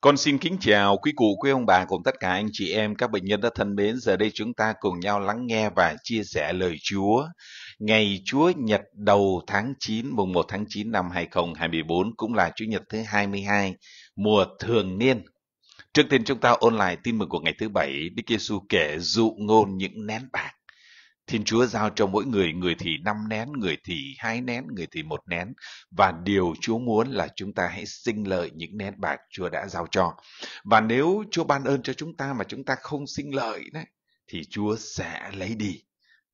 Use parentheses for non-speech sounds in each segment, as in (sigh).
Con xin kính chào quý cụ, quý ông bà cùng tất cả anh chị em, các bệnh nhân đã thân mến. Giờ đây chúng ta cùng nhau lắng nghe và chia sẻ lời Chúa. Ngày Chúa Nhật đầu tháng 9, mùng 1 tháng 9 năm 2024 cũng là Chúa Nhật thứ 22, mùa thường niên. Trước tiên chúng ta ôn lại tin mừng của ngày thứ bảy, Đức Giêsu kể dụ ngôn những nén bạc. Thiên Chúa giao cho mỗi người, người thì năm nén, người thì hai nén, người thì một nén. Và điều Chúa muốn là chúng ta hãy sinh lợi những nén bạc Chúa đã giao cho. Và nếu Chúa ban ơn cho chúng ta mà chúng ta không sinh lợi đấy, thì Chúa sẽ lấy đi.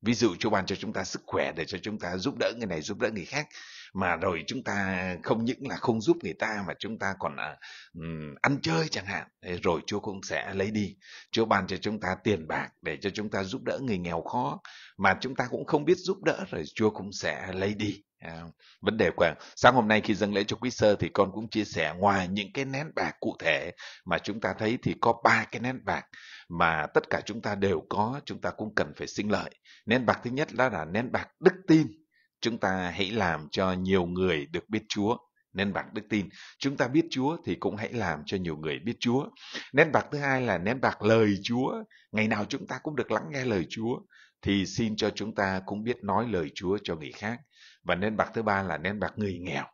Ví dụ Chúa ban cho chúng ta sức khỏe để cho chúng ta giúp đỡ người này, giúp đỡ người khác mà rồi chúng ta không những là không giúp người ta mà chúng ta còn à, ăn chơi chẳng hạn rồi Chúa cũng sẽ lấy đi Chúa ban cho chúng ta tiền bạc để cho chúng ta giúp đỡ người nghèo khó mà chúng ta cũng không biết giúp đỡ rồi Chúa cũng sẽ lấy đi À, vấn đề của sáng hôm nay khi dâng lễ cho quý sơ thì con cũng chia sẻ ngoài những cái nén bạc cụ thể mà chúng ta thấy thì có ba cái nén bạc mà tất cả chúng ta đều có chúng ta cũng cần phải sinh lợi nén bạc thứ nhất đó là nén bạc đức tin chúng ta hãy làm cho nhiều người được biết Chúa nên bạc đức tin chúng ta biết chúa thì cũng hãy làm cho nhiều người biết chúa nén bạc thứ hai là nén bạc lời chúa ngày nào chúng ta cũng được lắng nghe lời chúa thì xin cho chúng ta cũng biết nói lời chúa cho người khác và nén bạc thứ ba là nén bạc người nghèo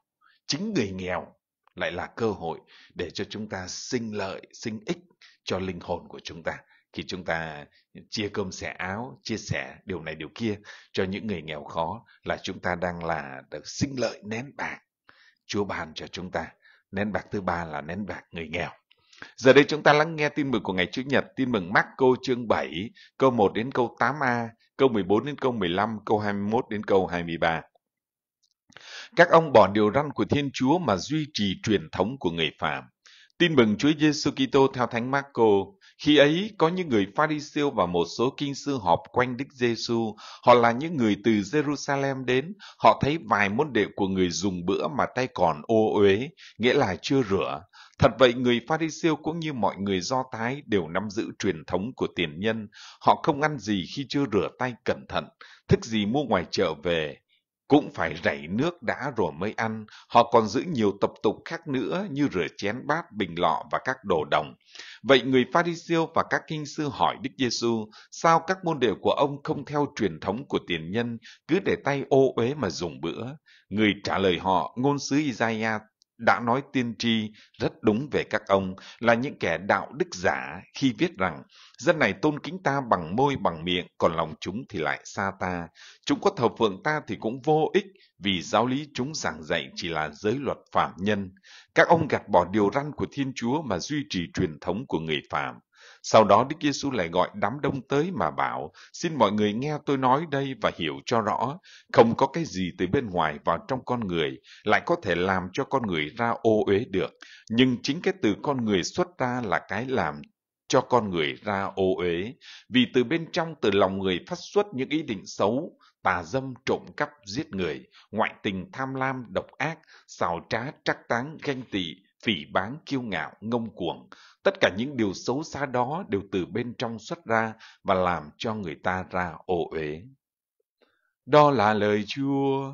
chính người nghèo lại là cơ hội để cho chúng ta sinh lợi sinh ích cho linh hồn của chúng ta khi chúng ta chia cơm sẻ áo, chia sẻ điều này điều kia cho những người nghèo khó là chúng ta đang là được sinh lợi nén bạc. Chúa ban cho chúng ta. Nén bạc thứ ba là nén bạc người nghèo. Giờ đây chúng ta lắng nghe tin mừng của ngày Chủ nhật, tin mừng Marco chương 7, câu 1 đến câu 8a, câu 14 đến câu 15, câu 21 đến câu 23. Các ông bỏ điều răn của Thiên Chúa mà duy trì truyền thống của người phàm. Tin mừng Chúa Giêsu Kitô theo Thánh Marco, khi ấy có những người pha siêu và một số kinh sư họp quanh Đức Giêsu, họ là những người từ Jerusalem đến, họ thấy vài môn đệ của người dùng bữa mà tay còn ô uế, nghĩa là chưa rửa. Thật vậy, người pha siêu cũng như mọi người Do Thái đều nắm giữ truyền thống của tiền nhân. Họ không ăn gì khi chưa rửa tay cẩn thận, thức gì mua ngoài chợ về, cũng phải rảy nước đã rồi mới ăn. Họ còn giữ nhiều tập tục khác nữa như rửa chén bát, bình lọ và các đồ đồng. Vậy người pha và các kinh sư hỏi Đức Giêsu sao các môn đệ của ông không theo truyền thống của tiền nhân, cứ để tay ô uế mà dùng bữa. Người trả lời họ ngôn sứ Isaiah đã nói tiên tri rất đúng về các ông là những kẻ đạo đức giả khi viết rằng dân này tôn kính ta bằng môi bằng miệng còn lòng chúng thì lại xa ta chúng có thờ phượng ta thì cũng vô ích vì giáo lý chúng giảng dạy chỉ là giới luật phạm nhân các ông gạt bỏ điều răn của thiên chúa mà duy trì truyền thống của người phạm sau đó Đức Giêsu lại gọi đám đông tới mà bảo, xin mọi người nghe tôi nói đây và hiểu cho rõ, không có cái gì từ bên ngoài vào trong con người, lại có thể làm cho con người ra ô uế được. Nhưng chính cái từ con người xuất ra là cái làm cho con người ra ô uế vì từ bên trong từ lòng người phát xuất những ý định xấu tà dâm trộm cắp giết người ngoại tình tham lam độc ác xào trá trắc táng ganh tị phỉ báng kiêu ngạo ngông cuồng Tất cả những điều xấu xa đó đều từ bên trong xuất ra và làm cho người ta ra ồ uế. Đó là lời Chúa.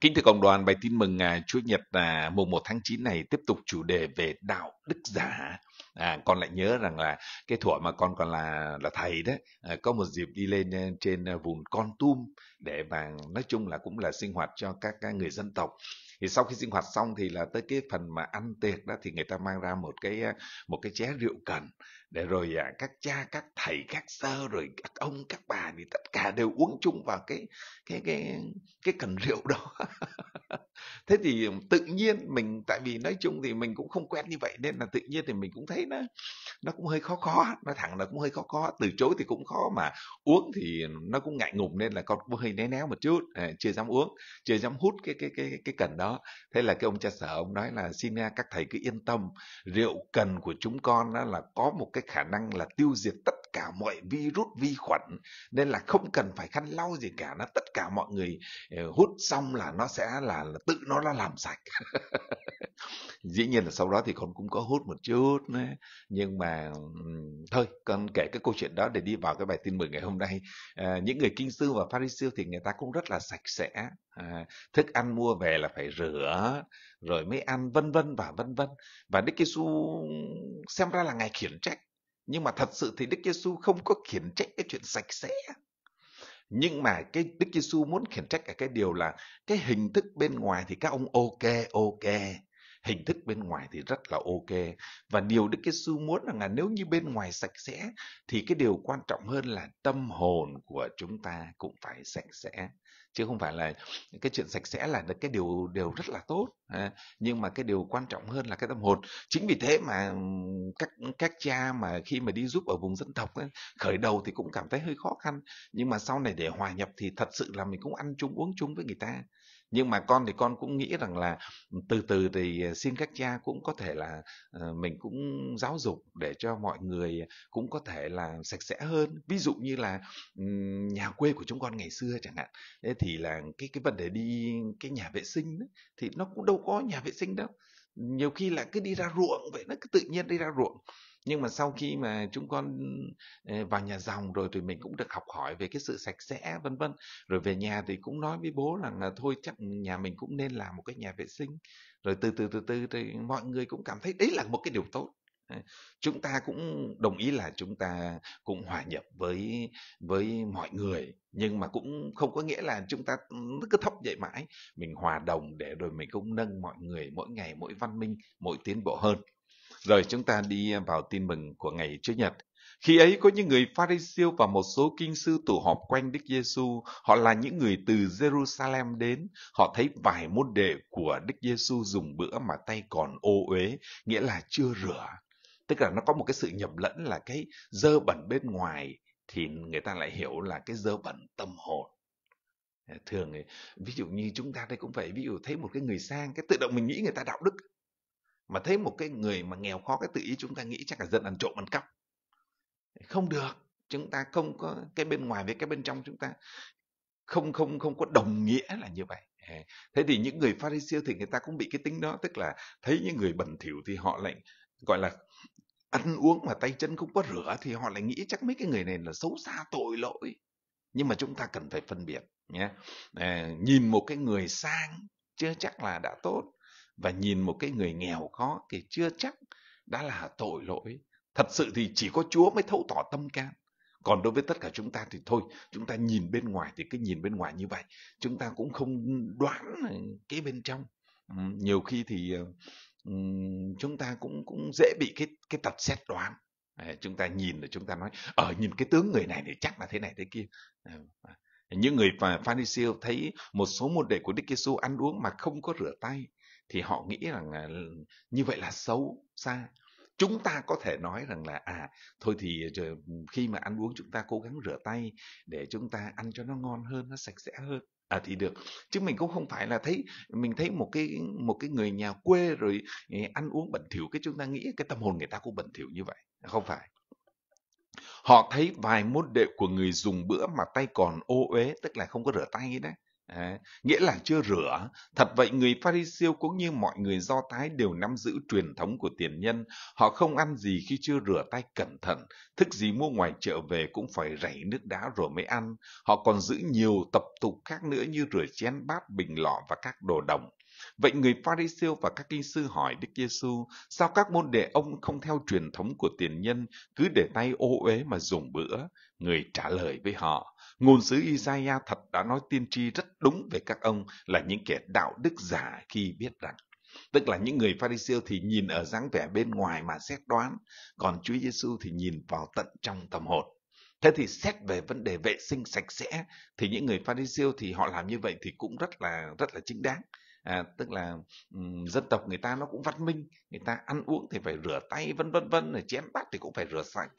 Kính thưa cộng đoàn, bài tin mừng à, Chúa Nhật là mùng 1 tháng 9 này tiếp tục chủ đề về đạo đức giả. À, con lại nhớ rằng là cái thuở mà con còn là là thầy đấy, à, có một dịp đi lên à, trên à, vùng Con Tum để mà nói chung là cũng là sinh hoạt cho các, các người dân tộc thì sau khi sinh hoạt xong thì là tới cái phần mà ăn tiệc đó thì người ta mang ra một cái một cái ché rượu cần để rồi à, các cha các thầy các sơ rồi các ông các bà thì tất cả đều uống chung vào cái cái cái cái cần rượu đó (laughs) thế thì tự nhiên mình tại vì nói chung thì mình cũng không quen như vậy nên là tự nhiên thì mình cũng thấy nó nó cũng hơi khó khó nói thẳng là cũng hơi khó khó từ chối thì cũng khó mà uống thì nó cũng ngại ngùng nên là con cũng hơi né né một chút à, chưa dám uống chưa dám hút cái cái cái cái cần đó thế là cái ông cha sở ông nói là xin nghe các thầy cứ yên tâm rượu cần của chúng con đó là có một cái khả năng là tiêu diệt tất cả mọi virus vi khuẩn nên là không cần phải khăn lau gì cả nó tất cả mọi người ờ, hút xong là nó sẽ là, là tự nó đã làm sạch (laughs) dĩ nhiên là sau đó thì con cũng có hút một chút nữa. nhưng mà thôi con kể cái câu chuyện đó để đi vào cái bài tin mừng ngày hôm nay à, những người kinh sư và pharisêu thì người ta cũng rất là sạch sẽ à, thức ăn mua về là phải rửa rồi mới ăn vân vân và vân vân và Đức Giêsu xem ra là ngài khiển trách nhưng mà thật sự thì Đức Giêsu không có khiển trách cái chuyện sạch sẽ nhưng mà cái Đức Giêsu muốn khiển trách ở cái điều là cái hình thức bên ngoài thì các ông ok ok hình thức bên ngoài thì rất là ok và điều đức Giêsu muốn rằng là nếu như bên ngoài sạch sẽ thì cái điều quan trọng hơn là tâm hồn của chúng ta cũng phải sạch sẽ chứ không phải là cái chuyện sạch sẽ là cái điều đều rất là tốt nhưng mà cái điều quan trọng hơn là cái tâm hồn chính vì thế mà các các cha mà khi mà đi giúp ở vùng dân tộc ấy, khởi đầu thì cũng cảm thấy hơi khó khăn nhưng mà sau này để hòa nhập thì thật sự là mình cũng ăn chung uống chung với người ta nhưng mà con thì con cũng nghĩ rằng là ừ, từ từ thì ờ, xin các cha cũng có thể là ờ, mình cũng giáo dục để cho mọi người cũng có thể là sạch sẽ hơn ví dụ như là ừ, nhà quê của chúng con ngày xưa chẳng hạn thế thì là cái cái vấn đề đi cái nhà vệ sinh ấy, thì nó cũng đâu có nhà vệ sinh đâu nhiều khi là cứ đi ra ruộng vậy nó cứ tự nhiên đi ra ruộng nhưng mà sau khi mà chúng con ừ, vào nhà dòng rồi thì mình cũng được học hỏi về cái sự sạch sẽ vân vân rồi về nhà thì cũng nói với bố rằng là thôi chắc nhà mình cũng nên làm một cái nhà vệ sinh rồi từ từ từ từ thì mọi người cũng cảm thấy đấy là một cái điều tốt ờ, chúng ta cũng đồng ý là chúng ta cũng hòa nhập với với mọi người nhưng mà cũng không có nghĩa là chúng ta ừ, cứ thấp vậy mãi mình hòa đồng để rồi mình cũng nâng mọi người mỗi ngày mỗi văn minh mỗi tiến bộ hơn rồi chúng ta đi vào tin mừng của ngày Chúa Nhật. Khi ấy có những người Pharisêu và một số kinh sư tụ họp quanh Đức Giêsu, họ là những người từ Jerusalem đến, họ thấy vài môn đệ của Đức Giêsu dùng bữa mà tay còn ô uế, nghĩa là chưa rửa. Tức là nó có một cái sự nhầm lẫn là cái dơ bẩn bên ngoài thì người ta lại hiểu là cái dơ bẩn tâm hồn thường ví dụ như chúng ta đây cũng vậy ví dụ thấy một cái người sang cái tự động mình nghĩ người ta đạo đức mà thấy một cái người mà nghèo khó cái tự ý chúng ta nghĩ chắc là dân ăn trộm ăn cắp không được chúng ta không có cái bên ngoài với cái bên trong chúng ta không không không có đồng nghĩa là như vậy thế thì những người pha siêu thì người ta cũng bị cái tính đó tức là thấy những người bẩn thỉu thì họ lại gọi là ăn uống mà tay chân không có rửa thì họ lại nghĩ chắc mấy cái người này là xấu xa tội lỗi nhưng mà chúng ta cần phải phân biệt nhé nhìn một cái người sang chưa chắc là đã tốt và nhìn một cái người nghèo khó thì chưa chắc đã là tội lỗi. Thật sự thì chỉ có Chúa mới thấu tỏ tâm can. Còn đối với tất cả chúng ta thì thôi, chúng ta nhìn bên ngoài thì cứ nhìn bên ngoài như vậy. Chúng ta cũng không đoán cái bên trong. Ừ, nhiều khi thì ờ, ừ, chúng ta cũng cũng dễ bị cái cái tật xét đoán. Ờ, chúng ta nhìn rồi chúng ta nói, ở ờ, nhìn cái tướng người này thì chắc là thế này thế kia. Những người Pharisee thấy một số môn đệ của Đức Giêsu ăn uống mà không có rửa tay thì họ nghĩ rằng như vậy là xấu xa chúng ta có thể nói rằng là à thôi thì ờ, khi mà ăn uống chúng ta cố gắng rửa tay để chúng ta ăn cho nó ngon hơn nó sạch sẽ hơn à thì được chứ mình cũng không phải là thấy mình thấy một cái một cái người nhà quê rồi ờ, ăn uống bẩn thỉu cái chúng ta nghĩ cái tâm hồn người ta cũng bẩn thỉu như vậy không phải họ thấy vài môn đệ của người dùng bữa mà tay còn ô uế tức là không có rửa tay đấy À, nghĩa là chưa rửa. Thật vậy, người Pha Pharisêu cũng như mọi người Do Thái đều nắm giữ truyền thống của tiền nhân. Họ không ăn gì khi chưa rửa tay cẩn thận. Thức gì mua ngoài chợ về cũng phải rảy nước đá rồi mới ăn. Họ còn giữ nhiều tập tục khác nữa như rửa chén bát, bình lọ và các đồ đồng. Vậy người Pharisêu và các kinh sư hỏi Đức Giêsu, sao các môn đệ ông không theo truyền thống của tiền nhân, cứ để tay ô uế mà dùng bữa? Người trả lời với họ, Ngôn sứ Isaiah thật đã nói tiên tri rất đúng về các ông là những kẻ đạo đức giả khi biết rằng. Tức là những người Pharisêu thì nhìn ở dáng vẻ bên ngoài mà xét đoán, còn Chúa Giêsu thì nhìn vào tận trong tâm hồn. Thế thì xét về vấn đề vệ sinh sạch sẽ thì những người Pharisêu thì họ làm như vậy thì cũng rất là rất là chính đáng. À, tức là um, dân tộc người ta nó cũng văn minh, người ta ăn uống thì phải rửa tay vân vân vân, chém bát thì cũng phải rửa sạch.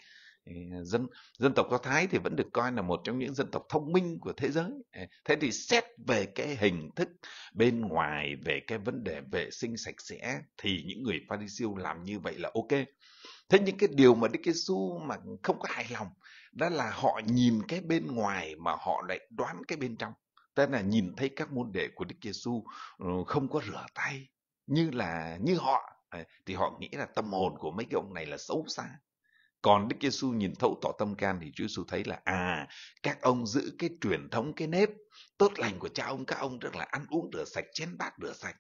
À, dân dân tộc do thái thì vẫn được coi là một trong những dân tộc thông minh của thế giới thế thì xét về cái hình thức bên ngoài về cái vấn đề vệ sinh sạch sẽ thì những người pharisêu làm như vậy là ok thế những cái điều mà đức giêsu mà không có hài lòng đó là họ nhìn cái bên ngoài mà họ lại đoán cái bên trong tức là nhìn thấy các môn đệ của đức giêsu ờ, không có rửa tay như là như họ thì họ nghĩ là tâm hồn của mấy cái ông này là xấu xa còn Đức Giêsu nhìn thấu tỏ tâm can thì Chúa Giêsu thấy là à các ông giữ cái truyền thống cái nếp tốt lành của cha ông các ông rất là ăn uống rửa sạch chén bát rửa sạch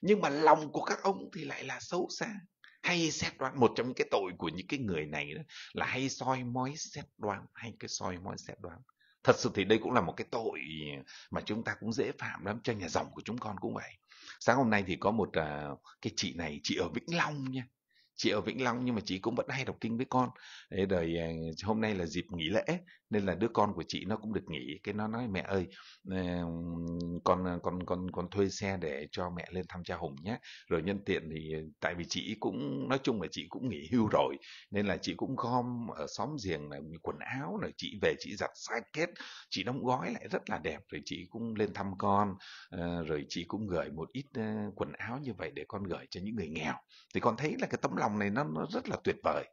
nhưng mà lòng của các ông thì lại là xấu xa hay xét đoán một trong những cái tội của những cái người này đó là hay soi mói xét đoán hay cái soi mói xét đoán thật sự thì đây cũng là một cái tội mà chúng ta cũng dễ phạm lắm cho nhà dòng của chúng con cũng vậy sáng hôm nay thì có một uh, cái chị này chị ở vĩnh long nha chị ở Vĩnh Long nhưng mà chị cũng vẫn hay đọc kinh với con Đấy, đời à, hôm nay là dịp nghỉ lễ nên là đứa con của chị nó cũng được nghỉ cái nó nói mẹ ơi ờ, con con con con thuê xe để cho mẹ lên thăm cha hùng nhé rồi nhân tiện thì ờ, tại vì chị cũng nói chung là chị cũng nghỉ hưu rồi nên là chị cũng gom ở xóm giềng là quần áo là chị về chị giặt sạch kết chị đóng gói lại rất là đẹp rồi chị cũng lên thăm con ờ, rồi chị cũng gửi một ít quần áo như vậy để con gửi cho những người nghèo thì con thấy là cái tấm lòng này nó nó rất là tuyệt vời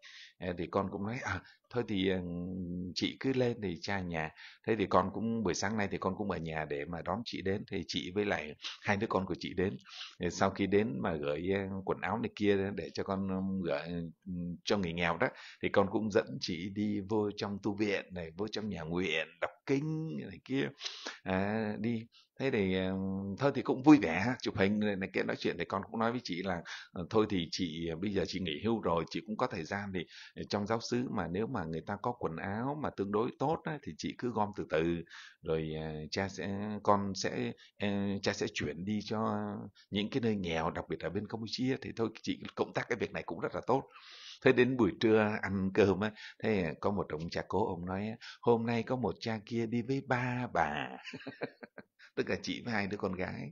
thì con cũng nói à thôi thì chị cứ lên thì cha nhà thế thì con cũng buổi sáng nay thì con cũng ở nhà để mà đón chị đến thì chị với lại hai đứa con của chị đến thì sau khi đến mà gửi quần áo này kia để cho con gửi cho người nghèo đó thì con cũng dẫn chị đi vô trong tu viện này vô trong nhà nguyện đọc kinh này kia à, đi thế thì ờ, thôi thì cũng vui vẻ chụp hình này, kia nói chuyện thì con cũng nói với chị là ờ, thôi thì chị ờ, bây giờ chị nghỉ hưu rồi chị cũng có thời gian thì trong giáo xứ mà nếu mà người ta có quần áo mà tương đối tốt thì chị cứ gom từ từ rồi cha sẽ con sẽ cha sẽ chuyển đi cho những cái nơi nghèo đặc biệt là bên Campuchia thì thôi chị cộng tác cái việc này cũng rất là tốt thế đến buổi trưa ăn cơm á thế có một ông cha cố ông nói hôm nay có một cha kia đi với ba bà (laughs) tức là chị với hai đứa con gái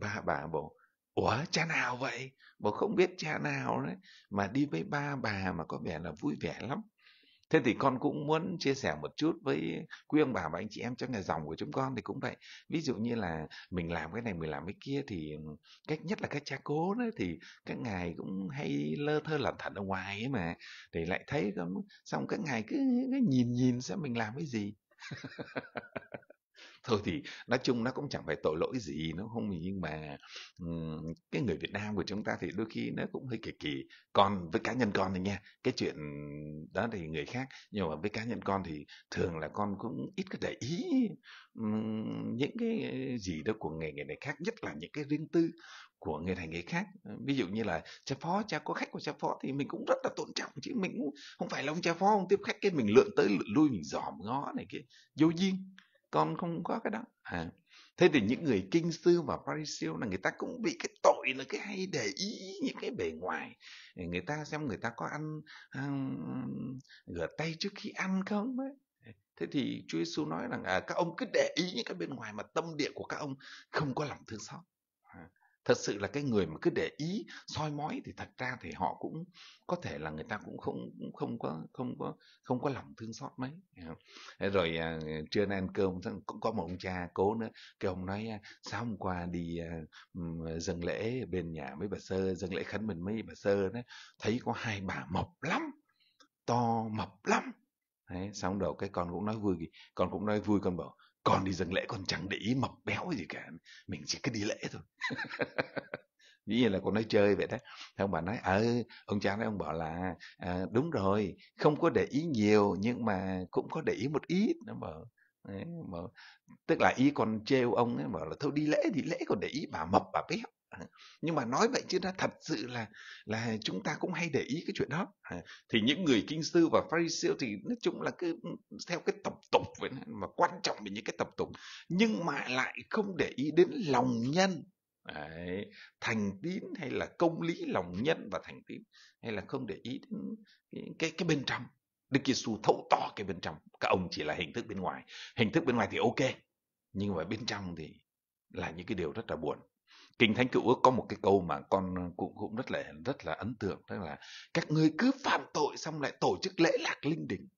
ba bà bảo ủa cha nào vậy bảo không biết cha nào đấy mà đi với ba bà mà có vẻ là vui vẻ lắm thế thì con cũng muốn chia sẻ một chút với quý ông bà và anh chị em trong nhà dòng của chúng con thì cũng vậy ví dụ như là mình làm cái này mình làm cái kia thì cách nhất là các cha cố đó thì các ngài cũng hay lơ thơ lẩn thẩn ở ngoài ấy mà thì lại thấy xong các ngài cứ, cứ nhìn nhìn xem mình làm cái gì (laughs) thôi thì nói chung nó cũng chẳng phải tội lỗi gì nó không nhưng mà cái người Việt Nam của chúng ta thì đôi khi nó cũng hơi kỳ kỳ còn với cá nhân con thì nha cái chuyện đó thì người khác nhưng mà với cá nhân con thì thường là con cũng ít có để ý những cái gì đó của nghề nghề này khác nhất là những cái riêng tư của người này người khác ví dụ như là cha phó cha có khách của cha phó thì mình cũng rất là tôn trọng chứ mình cũng không phải là ông cha phó ông tiếp khách cái mình lượn tới lượn lui mình dòm ngó này kia vô duyên con không có cái đó à. thế thì những người kinh sư và pharisêu là người ta cũng bị cái tội là cái hay để ý những cái bề ngoài người ta xem người ta có ăn um, rửa tay trước khi ăn không ấy thế thì Chúa Giêsu nói rằng à, các ông cứ để ý những cái bên ngoài mà tâm địa của các ông không có lòng thương xót thật sự là cái người mà cứ để ý soi mói thì thật ra thì họ cũng có thể là người ta cũng không cũng không có không có không có lòng thương xót mấy rồi à, trưa nay ăn cơm cũng có một ông cha cố nữa cái ông nói à, sao hôm qua đi à, dân lễ bên nhà mấy bà sơ dân lễ khánh mình mấy bà sơ đó thấy có hai bà mập lắm to mập lắm Đấy, xong đầu cái con cũng nói vui con cũng nói vui con bảo con đi dân lễ con chẳng để ý mập béo gì cả mình chỉ cứ đi lễ thôi (laughs) dĩ như là cô nói chơi vậy đó ông bà nói ờ ông cha nói ông bảo là à, đúng rồi không có để ý nhiều nhưng mà cũng có để ý một ít nó bảo Đấy, mà, tức là ý con trêu ông ấy bảo là thôi đi lễ thì lễ còn để ý bà mập bà béo à, nhưng mà nói vậy chứ nó thật sự là là chúng ta cũng hay để ý cái chuyện đó à, thì những người kinh sư và pharisêu thì nói chung là cứ ừ, theo cái tập tục vậy mà quan trọng về những cái tập tục nhưng mà lại không để ý đến lòng nhân Đấy. thành tín hay là công lý lòng nhân và thành tín hay là không để ý đến cái cái, bên trong Đức Giêsu thấu tỏ cái bên trong các ông chỉ là hình thức bên ngoài hình thức bên ngoài thì ok nhưng mà bên trong thì là những cái điều rất là buồn kinh thánh cựu ước có một cái câu mà con cũng cũng rất là rất là ấn tượng tức là các ngươi cứ phạm tội xong lại tổ chức lễ lạc linh đình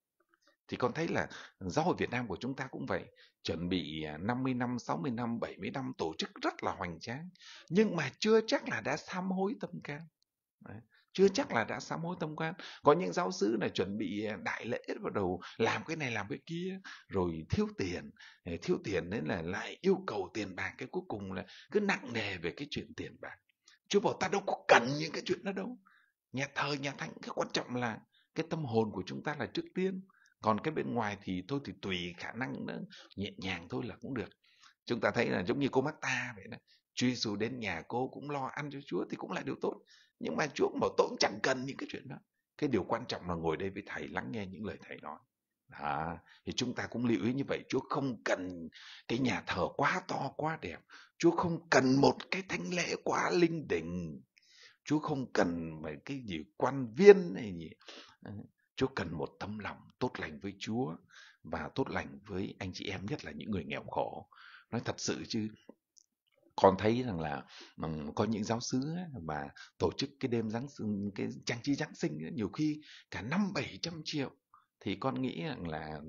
thì con thấy là giáo hội Việt Nam của chúng ta cũng vậy, chuẩn bị 50 à, năm, 60 năm, 70 năm tổ chức rất là hoành tráng, nhưng mà chưa chắc là đã sám hối tâm can. Đấy. Chưa chắc là đã sám hối tâm can. Có những giáo sư là chuẩn bị à, đại lễ bắt đầu làm cái này làm cái kia, rồi thiếu tiền, à, thiếu tiền nên là lại yêu cầu tiền bạc cái cuối cùng là cứ nặng nề về cái chuyện tiền bạc. Chúa bảo ta đâu có cần những cái chuyện đó đâu. Nhà thờ, nhà thánh cái quan trọng là cái tâm hồn của chúng ta là trước tiên còn cái bên ngoài thì thôi thì tùy khả năng nữa nhẹ nhàng thôi là cũng được chúng ta thấy là giống như cô mắc ta vậy đó Chúa Giêsu đến nhà cô cũng lo ăn cho Chúa thì cũng là điều tốt nhưng mà Chúa bảo tôi cũng chẳng cần những cái chuyện đó cái điều quan trọng là ngồi đây với thầy lắng nghe những lời thầy nói À, thì chúng ta cũng lưu ý như vậy Chúa không cần cái nhà thờ quá to quá đẹp Chúa không cần một cái thánh lễ quá linh đình Chúa không cần mấy cái gì quan viên này gì Chúa cần một tấm lòng tốt lành với Chúa và tốt lành với anh chị em nhất là những người nghèo khổ. Nói thật sự chứ con thấy rằng là có những giáo sứ mà tổ chức cái đêm giáng cái trang trí giáng sinh nhiều khi cả năm bảy trăm triệu thì con nghĩ rằng là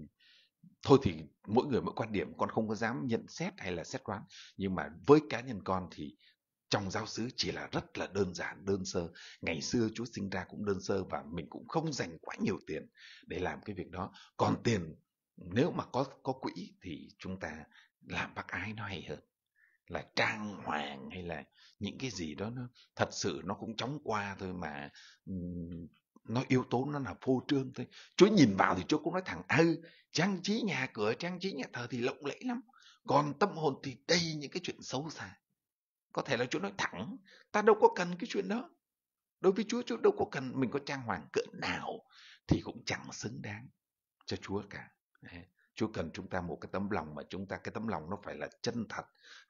thôi thì mỗi người mỗi quan điểm con không có dám nhận xét hay là xét đoán nhưng mà với cá nhân con thì trong giáo xứ chỉ là rất là đơn giản đơn sơ ngày xưa chúa sinh ra cũng đơn sơ và mình cũng không dành quá nhiều tiền để làm cái việc đó còn ừ. tiền nếu mà có có quỹ thì chúng ta làm bác ái nó hay hơn là trang hoàng hay là những cái gì đó nó thật sự nó cũng chóng qua thôi mà nó yếu tố nó là phô trương thôi chúa nhìn vào thì chúa cũng nói thẳng ư ừ, trang trí nhà cửa trang trí nhà thờ thì lộng lẫy lắm còn tâm hồn thì đầy những cái chuyện xấu xa có thể là chúa nói thẳng ta đâu có cần cái chuyện đó đối với chúa chúa đâu có cần mình có trang hoàng cỡ nào thì cũng chẳng xứng đáng cho chúa cả chúa cần chúng ta một cái tấm lòng mà chúng ta cái tấm lòng nó phải là chân thật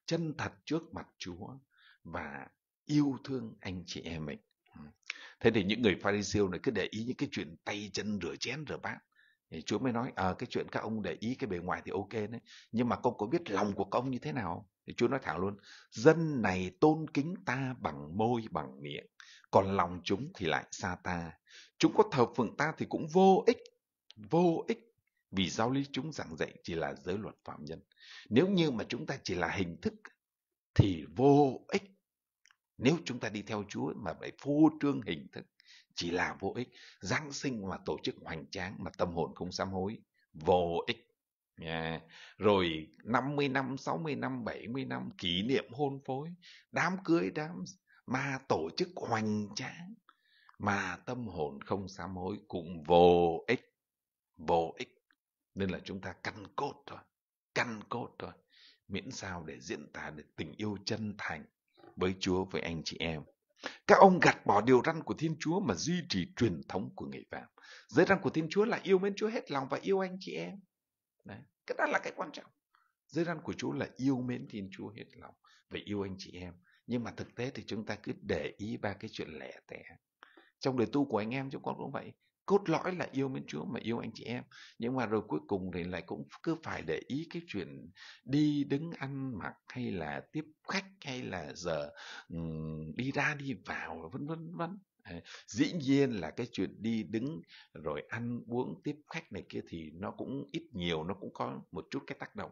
chân thật trước mặt chúa và yêu thương anh chị em mình thế thì những người pharisêu này cứ để ý những cái chuyện tay chân rửa chén rửa bát thì Chúa mới nói à, cái chuyện các ông để ý cái bề ngoài thì ok đấy nhưng mà con có biết lòng của các ông như thế nào thì Chúa nói thẳng luôn, dân này tôn kính ta bằng môi bằng miệng, còn lòng chúng thì lại xa ta. Chúng có thờ phượng ta thì cũng vô ích, vô ích vì giáo lý chúng giảng dạy chỉ là giới luật phạm nhân. Nếu như mà chúng ta chỉ là hình thức thì vô ích. Nếu chúng ta đi theo Chúa mà phải phô trương hình thức chỉ là vô ích. Giáng sinh mà tổ chức hoành tráng mà tâm hồn không sám hối vô ích. Yeah. Dạ. Rồi 50 năm, 60 năm, 70 năm kỷ niệm hôn phối, đám cưới đám mà tổ chức hoành tráng mà tâm hồn không sám hối cũng vô ích, vô ích. Nên là chúng ta căn cốt thôi, căn cốt thôi. Miễn sao để diễn tả được tình yêu chân thành với Chúa với anh chị em. Các ông gạt bỏ điều răn của Thiên Chúa mà duy trì truyền thống của người Phạm. Giới răn của Thiên Chúa là yêu mến Chúa hết lòng và yêu anh chị em đấy cái đó là cái quan trọng dưới răn của Chúa là yêu mến Thiên Chúa hết lòng và yêu anh chị em. Nhưng mà thực tế thì chúng ta cứ để ý ba cái chuyện lẻ tẻ. Trong đời tu của anh em chúng con cũng vậy cốt lõi là yêu mến Chúa mà yêu anh chị em nhưng mà rồi cuối cùng thì lại cũng cứ phải để ý cái chuyện đi đứng ăn mặc hay là tiếp khách hay là giờ um, đi ra đi vào vân vân vân ờ, dĩ nhiên là cái chuyện đi đứng rồi ăn uống tiếp khách này kia thì nó cũng ít nhiều nó cũng có một chút cái tác động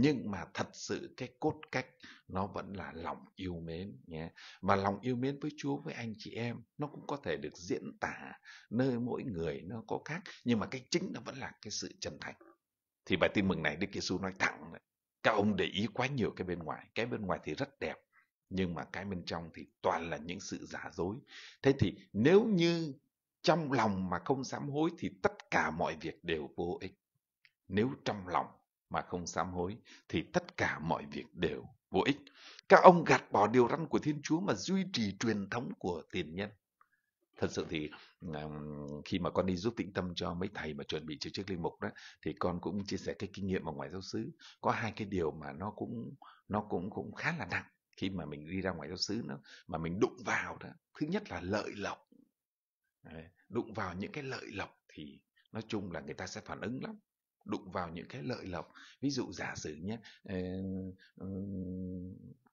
nhưng mà thật sự cái cốt cách nó vẫn là lòng yêu mến nhé và lòng yêu mến với Chúa với anh chị em nó cũng có thể được diễn tả nơi mỗi người nó có khác nhưng mà cái chính nó vẫn là cái sự chân thành thì bài tin mừng này Đức Giêsu nói thẳng các ông để ý quá nhiều cái bên ngoài cái bên ngoài thì rất đẹp nhưng mà cái bên trong thì toàn là những sự giả dối thế thì nếu như trong lòng mà không sám hối thì tất cả mọi việc đều vô ích nếu trong lòng mà không sám hối thì tất cả mọi việc đều vô ích. Các ông gạt bỏ điều răn của Thiên Chúa mà duy trì truyền thống của tiền nhân. Thật sự thì khi mà con đi giúp tĩnh tâm cho mấy thầy mà chuẩn bị cho chức linh mục đó thì con cũng chia sẻ cái kinh nghiệm ở ngoài giáo xứ có hai cái điều mà nó cũng nó cũng cũng khá là nặng khi mà mình đi ra ngoài giáo xứ nó mà mình đụng vào đó thứ nhất là lợi lộc đụng vào những cái lợi lộc thì nói chung là người ta sẽ phản ứng lắm đụng vào những cái lợi lộc ví dụ giả sử nhé ờ, ừ,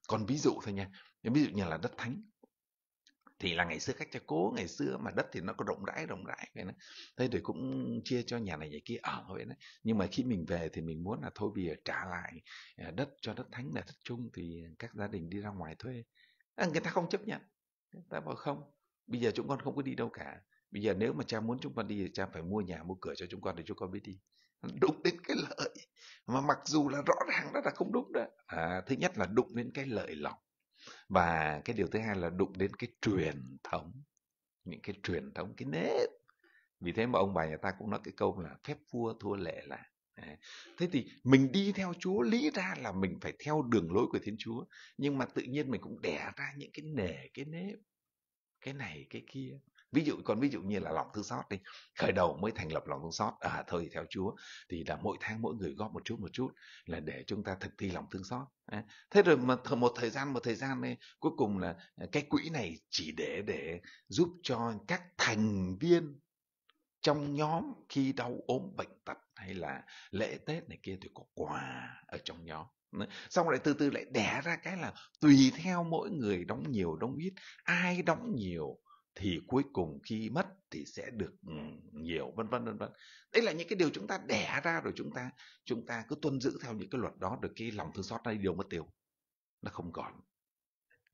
còn ví dụ thôi nha ví dụ như là đất thánh thì là ngày xưa khách cho cố ngày xưa mà đất thì nó có rộng rãi rộng rãi vậy đó thế thì cũng chia cho nhà này nhà kia ở vậy đó nhưng mà khi mình về thì mình muốn là thôi bây giờ trả lại ờ, đất cho đất thánh là đất chung thì các gia đình đi ra ngoài thuê à, người ta không chấp nhận người ta bảo không bây giờ chúng con không có đi đâu cả bây giờ nếu mà cha muốn chúng con đi thì cha phải mua nhà mua cửa cho chúng con để chúng con biết đi đụng đến cái lợi mà mặc dù là rõ ràng đó là không đúng đó à, thứ nhất là đụng đến cái lợi lộc và cái điều thứ hai là đụng đến cái truyền thống những cái truyền thống cái nếp vì thế mà ông bà nhà ta cũng nói cái câu là phép vua thua lệ là thế thì mình đi theo chúa lý ra là mình phải theo đường lối của thiên chúa nhưng mà tự nhiên mình cũng đẻ ra những cái nề cái nếp cái này cái kia ví dụ còn ví dụ như là lòng thương xót đi khởi đầu mới thành lập lòng thương xót à thôi theo Chúa thì là mỗi tháng mỗi người góp một chút một chút là để chúng ta thực thi lòng thương xót à. thế rồi mà một thời gian một thời gian này cuối cùng là à, cái quỹ này chỉ để để giúp cho các thành viên trong nhóm khi đau ốm bệnh tật hay là lễ tết này kia thì có quà ở trong nhóm xong lại từ từ lại đẻ ra cái là tùy theo mỗi người đóng nhiều đóng ít ai đóng nhiều thì cuối cùng khi mất thì sẽ được ừ, nhiều vân vân vân vân Đây là những cái điều chúng ta đẻ ra rồi chúng ta chúng ta cứ tuân giữ theo những cái luật đó được cái lòng thương xót đây điều mất tiêu nó không còn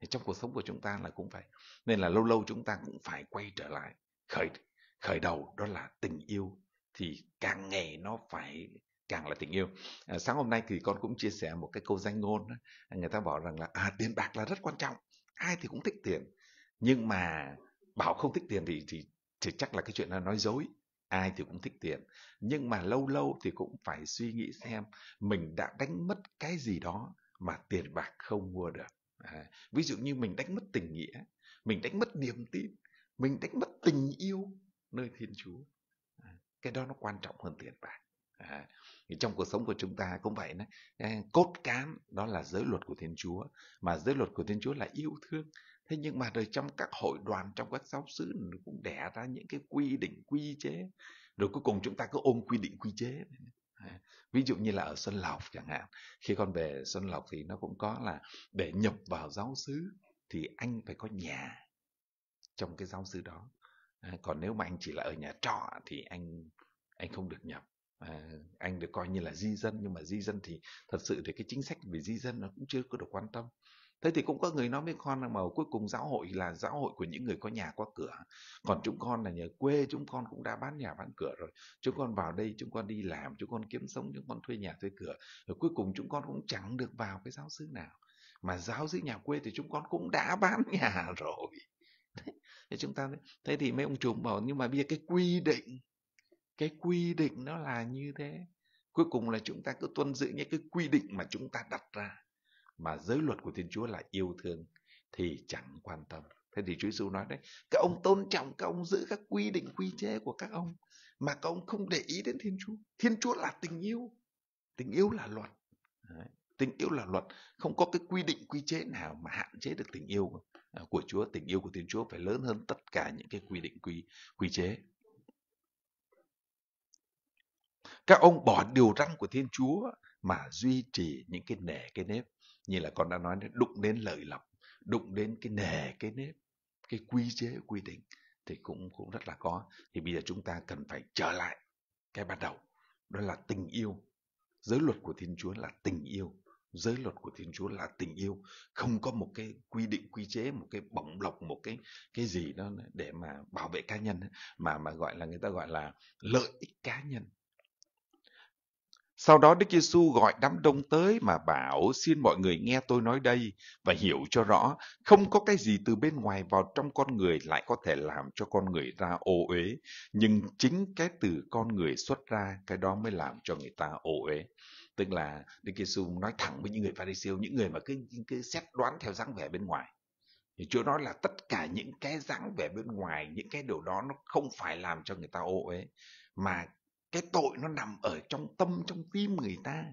thì trong cuộc sống của chúng ta là cũng vậy. nên là lâu lâu chúng ta cũng phải quay trở lại khởi khởi đầu đó là tình yêu thì càng ngày nó phải càng là tình yêu à, sáng hôm nay thì con cũng chia sẻ một cái câu danh ngôn người ta bảo rằng là à, tiền bạc là rất quan trọng ai thì cũng thích tiền nhưng mà bảo không thích tiền thì thì thì chắc là cái chuyện là nói dối ai thì cũng thích tiền nhưng mà lâu lâu thì cũng phải suy nghĩ xem mình đã đánh mất cái gì đó mà tiền bạc không mua được à, ví dụ như mình đánh mất tình nghĩa mình đánh mất niềm tin mình đánh mất tình yêu nơi thiên chúa à, cái đó nó quan trọng hơn tiền bạc à, thì trong cuộc sống của chúng ta cũng vậy đấy cốt cán đó là giới luật của thiên chúa mà giới luật của thiên chúa là yêu thương thế nhưng mà rồi trong các hội đoàn trong các giáo xứ cũng đẻ ra những cái quy định quy chế rồi cuối cùng chúng ta cứ ôm quy định quy chế ví dụ như là ở Xuân Lộc chẳng hạn khi con về Xuân Lộc thì nó cũng có là để nhập vào giáo xứ thì anh phải có nhà trong cái giáo xứ đó còn nếu mà anh chỉ là ở nhà trọ thì anh anh không được nhập à, anh được coi như là di dân nhưng mà di dân thì thật sự thì cái chính sách về di dân nó cũng chưa có được quan tâm thế thì cũng có người nói với con rằng mà cuối cùng giáo hội là giáo hội của những người có nhà có cửa còn chúng con là nhà quê chúng con cũng đã bán nhà bán cửa rồi chúng con vào đây chúng con đi làm chúng con kiếm sống chúng con thuê nhà thuê cửa rồi cuối cùng chúng con cũng chẳng được vào cái giáo xứ nào mà giáo xứ nhà quê thì chúng con cũng đã (laughs) bán nhà rồi thế, chúng ta thế thì mấy ông chủ bảo nhưng mà bây giờ cái quy định cái quy định nó là như thế cuối cùng là chúng ta cứ tuân giữ những cái quy định mà chúng ta đặt ra mà giới luật của Thiên Chúa là yêu thương thì chẳng quan tâm. Thế thì Chúa Giêsu nói đấy, các ông tôn trọng, các ông giữ các quy định quy chế của các ông mà các ông không để ý đến Thiên Chúa. Thiên Chúa là tình yêu, tình yêu là luật. Đấy. Tình yêu là luật, không có cái quy định quy chế nào mà hạn chế được tình yêu của à, Chúa. Tình yêu của Thiên Chúa phải lớn hơn tất cả những cái quy định quy quy chế. Các ông bỏ điều răn của Thiên Chúa mà duy trì những cái nẻ cái nếp như là con đã nói đụng đến lợi lộc đụng đến cái nề cái nếp cái quy chế quy định thì cũng cũng rất là có thì bây giờ chúng ta cần phải trở lại cái ban đầu đó là tình yêu giới luật của thiên chúa là tình yêu giới luật của thiên chúa là tình yêu không có một cái quy định quy chế một cái bổng lộc một cái cái gì đó để mà bảo vệ cá nhân mà mà gọi là người ta gọi là lợi ích cá nhân sau đó Đức Giêsu gọi đám đông tới mà bảo xin mọi người nghe tôi nói đây và hiểu cho rõ không có cái gì từ bên ngoài vào trong con người lại có thể làm cho con người ra ô uế, nhưng chính cái từ con người xuất ra cái đó mới làm cho người ta ô uế. Tức là Đức Giêsu nói thẳng với những người Pharisêu, những người mà cứ, cứ xét đoán theo dáng vẻ bên ngoài. Thì Chúa nói là tất cả những cái dáng vẻ bên ngoài, những cái điều đó nó không phải làm cho người ta ô uế mà cái tội nó nằm ở trong tâm trong tim người ta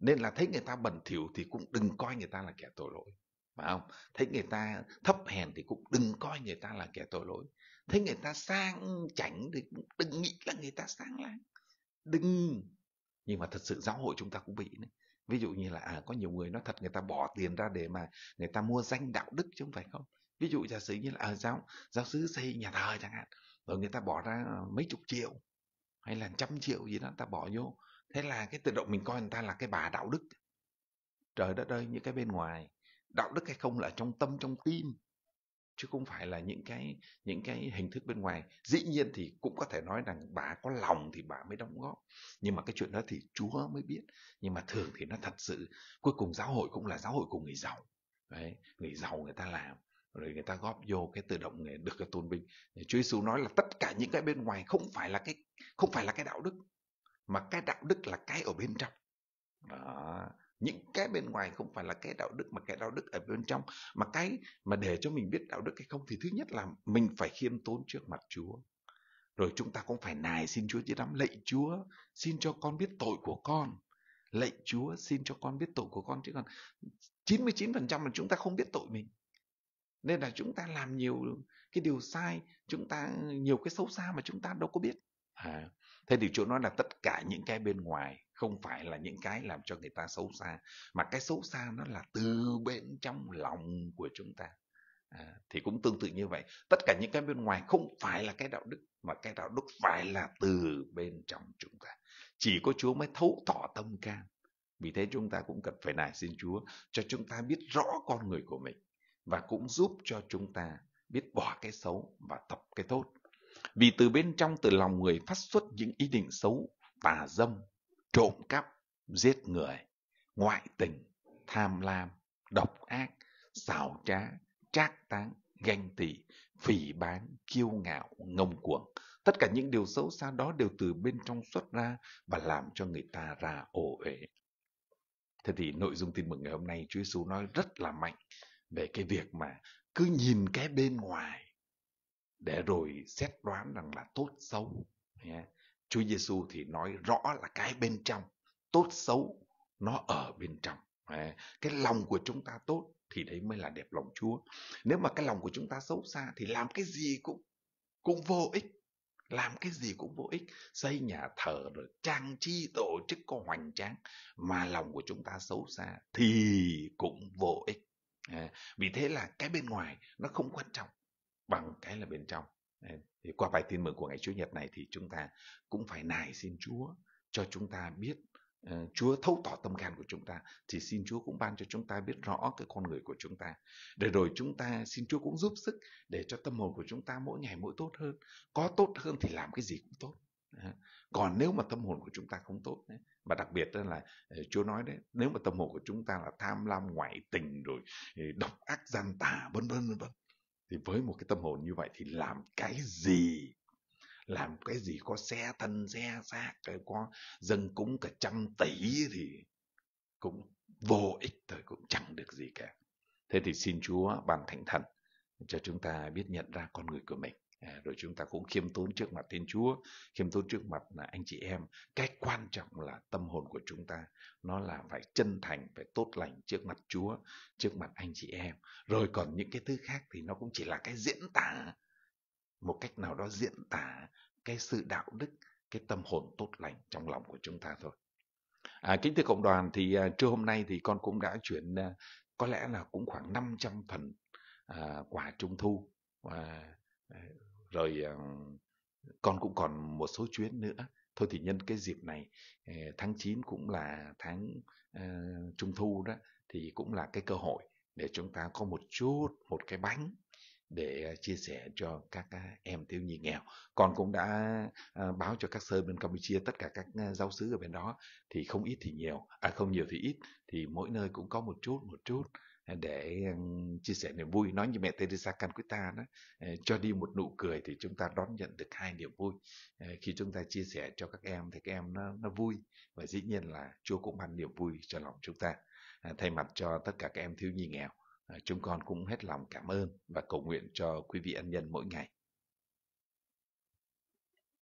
nên là thấy người ta bẩn thỉu thì cũng đừng coi người ta là kẻ tội lỗi phải không thấy người ta thấp hèn thì cũng đừng coi người ta là kẻ tội lỗi thấy người ta sang chảnh thì cũng đừng nghĩ là người ta sang láng đừng nhưng mà thật sự giáo hội chúng ta cũng bị đấy ví dụ như là à có nhiều người nó thật người ta bỏ tiền ra để mà người ta mua danh đạo đức chứ không phải không ví dụ giả sử như là à, giáo giáo sứ xây nhà thờ chẳng hạn rồi người ta bỏ ra mấy chục triệu hay là trăm triệu gì đó ta bỏ vô thế là cái tự động mình coi người ta là cái bà đạo đức trời đất ơi những cái bên ngoài đạo đức hay không là trong tâm trong tim chứ không phải là những cái những cái hình thức bên ngoài dĩ nhiên thì cũng có thể nói rằng bà có lòng thì bà mới đóng góp nhưng mà cái chuyện đó thì chúa mới biết nhưng mà thường thì nó thật sự cuối cùng giáo hội cũng là giáo hội của người giàu đấy người giàu người ta làm rồi người ta góp vô cái tự động để được cái tôn vinh Chúa Giêsu nói là tất cả những cái bên ngoài không phải là cái không phải là cái đạo đức mà cái đạo đức là cái ở bên trong đó. những cái bên ngoài không phải là cái đạo đức mà cái đạo đức ở bên trong mà cái mà để cho mình biết đạo đức hay không thì thứ nhất là mình phải khiêm tốn trước mặt Chúa rồi chúng ta cũng phải nài xin Chúa chứ đắm lạy Chúa xin cho con biết tội của con lạy Chúa xin cho con biết tội của con chứ còn 99% là chúng ta không biết tội mình nên là chúng ta làm nhiều cái điều sai chúng ta nhiều cái xấu xa mà chúng ta đâu có biết à, thế thì chỗ nói là tất cả những cái bên ngoài không phải là những cái làm cho người ta xấu xa mà cái xấu xa nó là từ bên trong lòng của chúng ta à, thì cũng tương tự như vậy tất cả những cái bên ngoài không phải là cái đạo đức mà cái đạo đức phải là từ bên trong chúng ta chỉ có chúa mới thấu tỏ tâm can vì thế chúng ta cũng cần phải nài xin chúa cho chúng ta biết rõ con người của mình và cũng giúp cho chúng ta biết bỏ cái xấu và tập cái tốt. Vì từ bên trong từ lòng người phát xuất những ý định xấu, tà dâm, trộm cắp, giết người, ngoại tình, tham lam, độc ác, xảo trá, trác táng, ganh tị, phỉ bán, kiêu ngạo, ngông cuồng. Tất cả những điều xấu xa đó đều từ bên trong xuất ra và làm cho người ta ra ổ ế. Thế thì nội dung tin mừng ngày hôm nay Chúa Giêsu nói rất là mạnh về cái việc mà cứ nhìn cái bên ngoài để rồi xét đoán rằng là tốt xấu. Yeah. Chúa Giêsu thì nói rõ là cái bên trong, tốt xấu nó ở bên trong. Cái lòng của chúng ta tốt thì đấy mới là đẹp lòng Chúa. Nếu mà cái lòng của chúng ta xấu xa thì làm cái gì cũng cũng vô ích làm cái gì cũng vô ích xây nhà thờ rồi trang trí tổ chức có hoành tráng mà lòng của chúng ta xấu xa thì cũng vô ích Ờ, vì thế là cái bên ngoài nó không quan trọng bằng cái là bên trong ờ, thì qua bài tin mừng của ngày chủ Nhật này thì chúng ta cũng phải nài xin Chúa cho chúng ta biết ờ, Chúa thấu tỏ tâm can của chúng ta thì xin Chúa cũng ban cho chúng ta biết rõ cái con người của chúng ta để rồi chúng ta xin Chúa cũng giúp sức để cho tâm hồn của chúng ta mỗi ngày mỗi tốt hơn có tốt hơn thì làm cái gì cũng tốt còn nếu mà tâm hồn của chúng ta không tốt đấy, và đặc biệt là ờ, Chúa nói đấy nếu mà tâm hồn của chúng ta là tham lam ngoại tình rồi ờ, độc ác gian tà vân vân vân vân thì với một cái tâm hồn như vậy thì làm cái gì làm cái gì có xe thân xe xác có dân cúng cả trăm tỷ thì cũng vô ích thôi cũng chẳng được gì cả thế thì xin Chúa ban thánh thần cho chúng ta biết nhận ra con người của mình À, rồi chúng ta cũng khiêm tốn trước mặt Thiên Chúa, khiêm tốn trước mặt là anh chị em. Cái quan trọng là tâm hồn của chúng ta, nó là phải chân thành, phải tốt lành trước mặt Chúa, trước mặt anh chị em. Rồi còn những cái thứ khác thì nó cũng chỉ là cái diễn tả, một cách nào đó diễn tả cái sự đạo đức, cái tâm hồn tốt lành trong lòng của chúng ta thôi. À, kính thưa cộng đoàn thì à, trưa hôm nay thì con cũng đã chuyển à, có lẽ là cũng khoảng 500 phần à, quả trung thu. À, rồi ờ, con cũng còn một số chuyến nữa thôi thì nhân cái dịp này ờ, tháng 9 cũng là tháng uh, trung thu đó thì cũng là cái cơ hội để chúng ta có một chút một cái bánh để chia sẻ cho các em thiếu nhi nghèo. Con cũng đã báo cho các sơ bên Campuchia tất cả các giáo sứ ở bên đó thì không ít thì nhiều, à không nhiều thì ít thì mỗi nơi cũng có một chút một chút Ờ, để ờ, chia sẻ niềm vui nói như mẹ Teresa Canquita đó ờ, cho đi một nụ cười thì chúng ta đón nhận được hai niềm vui khi chúng ta chia sẻ cho các em thì các em nó nó vui và dĩ nhiên là Chúa cũng ban niềm vui cho lòng chúng ta thay mặt cho tất cả các em thiếu nhi nghèo chúng con cũng hết lòng cảm ơn và cầu nguyện cho quý vị ân nhân mỗi ngày